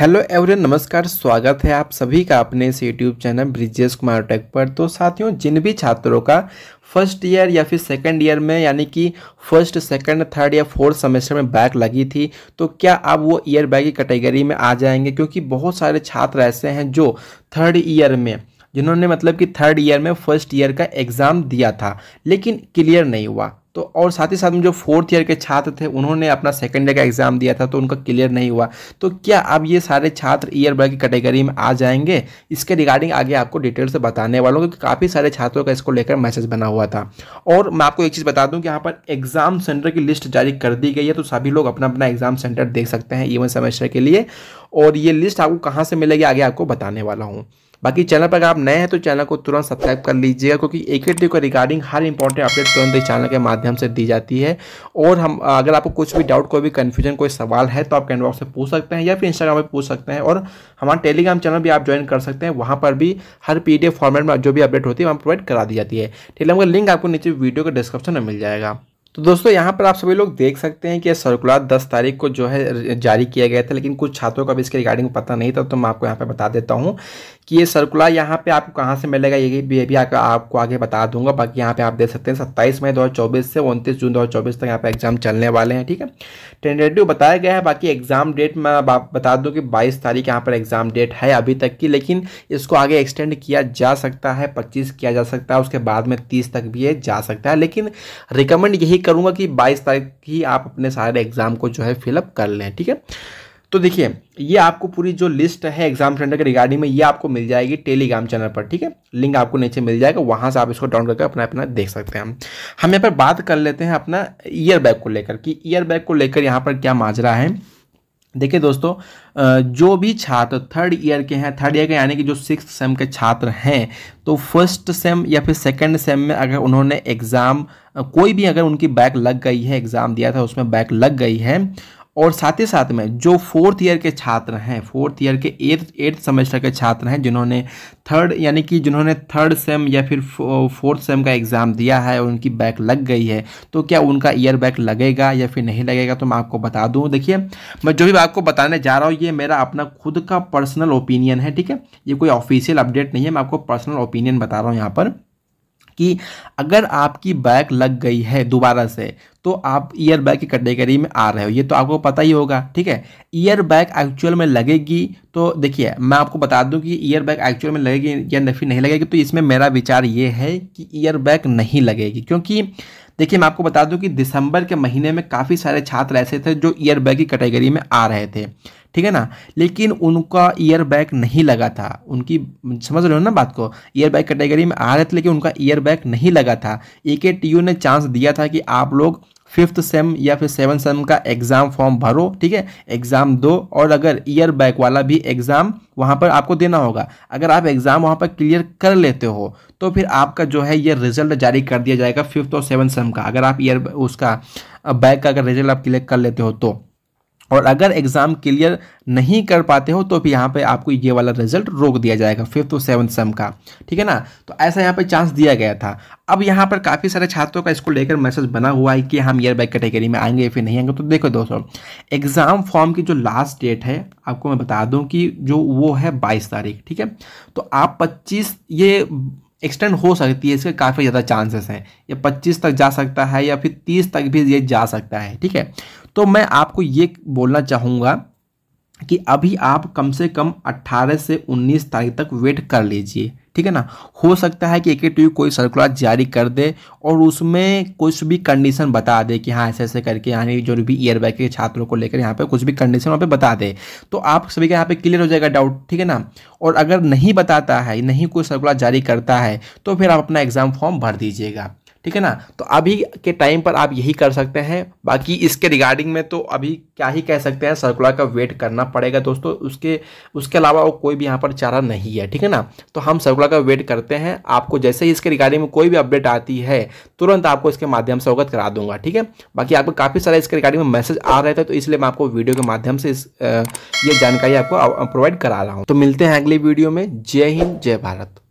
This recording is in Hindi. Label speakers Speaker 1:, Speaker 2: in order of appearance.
Speaker 1: हेलो एवरीवन नमस्कार स्वागत है आप सभी का अपने इस YouTube channel Brijesh Kumar tech पर तो साथियों जिन भी छात्रों का फर्स्ट ईयर या फिर सेकंड ईयर में यानी कि फर्स्ट सेकंड थर्ड या फोर्थ सेमेस्टर में बैक लगी थी तो क्या आप वो ईयर बैग की कैटेगरी में आ जाएंगे क्योंकि बहुत सारे छात्र ऐसे हैं जो थर्ड ईयर में जिन्होंने मतलब कि थर्ड ईयर में फर्स्ट ईयर का एग्ज़ाम दिया था लेकिन क्लियर नहीं हुआ तो और साथ ही साथ में जो फोर्थ ईयर के छात्र थे उन्होंने अपना सेकेंड ईयर का एग्ज़ाम दिया था तो उनका क्लियर नहीं हुआ तो क्या अब ये सारे छात्र ईयर बाय की कैटेगरी में आ जाएंगे इसके रिगार्डिंग आगे आपको डिटेल से बताने वालों क्योंकि काफ़ी सारे छात्रों का इसको लेकर मैसेज बना हुआ था और मैं आपको एक चीज़ बता दूँ कि यहाँ पर एग्ज़ाम सेंटर की लिस्ट जारी कर दी गई है तो सभी लोग अपना अपना एग्ज़ाम सेंटर देख सकते हैं ईवन सेमेस्टर के लिए और ये लिस्ट आपको कहाँ से मिलेगी आगे आपको बताने वाला हूँ बाकी चैनल पर अगर आप नए हैं तो चैनल को तुरंत सब्सक्राइब कर लीजिएगा क्योंकि एक डी को रिगार्डिंग हर इंपॉर्टेंट अपडेट तुरंत इस चैनल के माध्यम से दी जाती है और हम अगर आपको कुछ भी डाउट कोई भी कन्फ्यूजन कोई सवाल है तो आप कैंड बॉक्स में पूछ सकते हैं या फिर इंस्टाग्राम पर पूछ सकते हैं और हमारा टेलीग्राम चैनल भी आप ज्वाइन कर सकते हैं वहाँ पर भी हर पी फॉर्मेट में जो भी अपडेट होती है वहाँ प्रोवाइड करा दी जाती है टेलीग्राम का लिंक आपको नीचे वीडियो के डिस्क्रिप्शन में मिल जाएगा तो दोस्तों यहाँ पर आप सभी लोग देख सकते हैं कि सर्कुलर 10 तारीख को जो है जारी किया गया था लेकिन कुछ छात्रों का भी इसके रिगार्डिंग पता नहीं था तो मैं आपको यहाँ पर बता देता हूँ कि ये सर्कुलर यहाँ पे आपको कहाँ से मिलेगा ये भी भी आपको आपको आगे बता दूंगा बाकी यहाँ पे आप देख सकते हैं सत्ताईस मई 2024 से उनतीस जून 2024 तक यहाँ पे एग्जाम चलने वाले हैं ठीक है टेंडेटिव बताया गया है बाकी एग्जाम डेट मैं बता दूँ कि बाईस तारीख यहाँ पर एग्जाम डेट है अभी तक की लेकिन इसको आगे एक्सटेंड किया जा सकता है पच्चीस किया जा सकता है उसके बाद में तीस तक भी ये जा सकता है लेकिन रिकमेंड यही करूँगा कि बाईस तारीख ही आप अपने सारे एग्ज़ाम को जो है फिलअप कर लें ठीक है तो देखिए ये आपको पूरी जो लिस्ट है एग्जाम सेंटर के रिगार्डिंग में ये आपको मिल जाएगी टेलीग्राम चैनल पर ठीक है लिंक आपको नीचे मिल जाएगा वहाँ से आप इसको डाउनलोड करके अपना अपना देख सकते हैं हम यहाँ पर बात कर लेते हैं अपना ईयर बैग को लेकर कि ईयर बैग को लेकर यहाँ पर क्या माजरा है देखिए दोस्तों जो भी छात्र थर्ड ईयर के हैं थर्ड ईयर के यानी कि जो सिक्स सेम के छात्र हैं तो फर्स्ट सेम या फिर सेकंड सेम में अगर उन्होंने एग्ज़ाम कोई भी अगर उनकी बैक लग गई है एग्ज़ाम दिया था उसमें बैक लग गई है और साथ ही साथ में जो फोर्थ ईयर के छात्र हैं फोर्थ ईयर के एट एट्थ सेमेस्टर के छात्र हैं जिन्होंने थर्ड यानी कि जिन्होंने थर्ड सेम या फिर फोर्थ सेम का एग्ज़ाम दिया है और उनकी बैक लग गई है तो क्या उनका ईयर बैक लगेगा या फिर नहीं लगेगा तो मैं आपको बता दूँ देखिए मैं जो भी आपको बताने जा रहा हूँ ये मेरा अपना खुद का पर्सनल ओपिनियन है ठीक है ये कोई ऑफिशियल अपडेट नहीं है मैं आपको पर्सनल ओपिनियन बता रहा हूँ यहाँ पर कि अगर आपकी बैग लग गई है दोबारा से तो आप ईयर बैग की कैटेगरी में आ रहे हो ये तो आपको पता ही होगा ठीक है ईयर बैग एक्चुअल में लगेगी तो देखिए मैं आपको बता दूं कि ईयर बैग एक्चुअल में लगेगी या नफी नहीं लगेगी तो इसमें मेरा विचार ये है कि ईयर बैग नहीं लगेगी क्योंकि देखिए मैं आपको बता दूं कि दिसंबर के महीने में काफ़ी सारे छात्र ऐसे थे जो ईयर बैग की कैटेगरी में आ रहे थे ठीक है ना लेकिन उनका ईयर बैग नहीं लगा था उनकी समझ रहे हो ना बात को ईयर बैग कैटेगरी में आ रहे थे लेकिन उनका ईयर बैग नहीं लगा था ए के टी यू ने चांस दिया था कि आप लोग फिफ्थ सेम या फिर सेवन सेम का एग्ज़ाम फॉर्म भरो ठीक है एग्ज़ाम दो और अगर ईयर बैक वाला भी एग्ज़ाम वहाँ पर आपको देना होगा अगर आप एग्ज़ाम वहाँ पर क्लियर कर लेते हो तो फिर आपका जो है ये रिजल्ट जारी कर दिया जाएगा फिफ्थ और सेवन सेम का अगर आप ईयर उसका बैक का अगर रिजल्ट आप क्लियर कर लेते हो तो और अगर एग्ज़ाम क्लियर नहीं कर पाते हो तो भी यहाँ पे आपको ये वाला रिजल्ट रोक दिया जाएगा फिफ्थ और सेवन्थ सेम का ठीक है ना तो ऐसा यहाँ पे चांस दिया गया था अब यहाँ पर काफ़ी सारे छात्रों का इसको लेकर मैसेज बना हुआ है कि हम ईयर बाई कैटेगरी में आएंगे या फिर नहीं आएंगे तो देखो दोस्तों एग्ज़ाम फॉर्म की जो लास्ट डेट है आपको मैं बता दूँ कि जो वो है बाईस तारीख ठीक है तो आप पच्चीस ये एक्सटेंड हो सकती है इसके काफ़ी ज़्यादा चांसेस हैं ये 25 तक जा सकता है या फिर 30 तक भी ये जा सकता है ठीक है तो मैं आपको ये बोलना चाहूँगा कि अभी आप कम से कम 18 से 19 तारीख तक वेट कर लीजिए ठीक है ना हो सकता है कि एक टू तो कोई सर्कुलर जारी कर दे और उसमें कुछ भी कंडीशन बता दे कि हाँ ऐसे ऐसे करके हाँ, यानी जो भी ईयर बैग के छात्रों को लेकर यहाँ पे कुछ भी कंडीशन वहाँ पे बता दे तो आप सभी का यहाँ पे क्लियर हो जाएगा डाउट ठीक है ना और अगर नहीं बताता है नहीं कोई सर्कुलर जारी करता है तो फिर आप अपना एग्ज़ाम फॉर्म भर दीजिएगा ठीक है ना तो अभी के टाइम पर आप यही कर सकते हैं बाकी इसके रिगार्डिंग में तो अभी क्या ही कह सकते हैं सर्कुलर का वेट करना पड़ेगा दोस्तों उसके उसके अलावा और कोई भी यहाँ पर चारा नहीं है ठीक है ना तो हम सर्कुलर का वेट करते हैं आपको जैसे ही इसके रिगार्डिंग में कोई भी अपडेट आती है तुरंत आपको इसके माध्यम से अवगत करा दूंगा ठीक है बाकी आपको काफ़ी सारे इसके रिगार्डिंग में मैसेज आ रहे थे तो इसलिए मैं आपको वीडियो के माध्यम से इस ये जानकारी आपको प्रोवाइड करा रहा हूँ तो मिलते हैं अगली वीडियो में जय हिंद जय भारत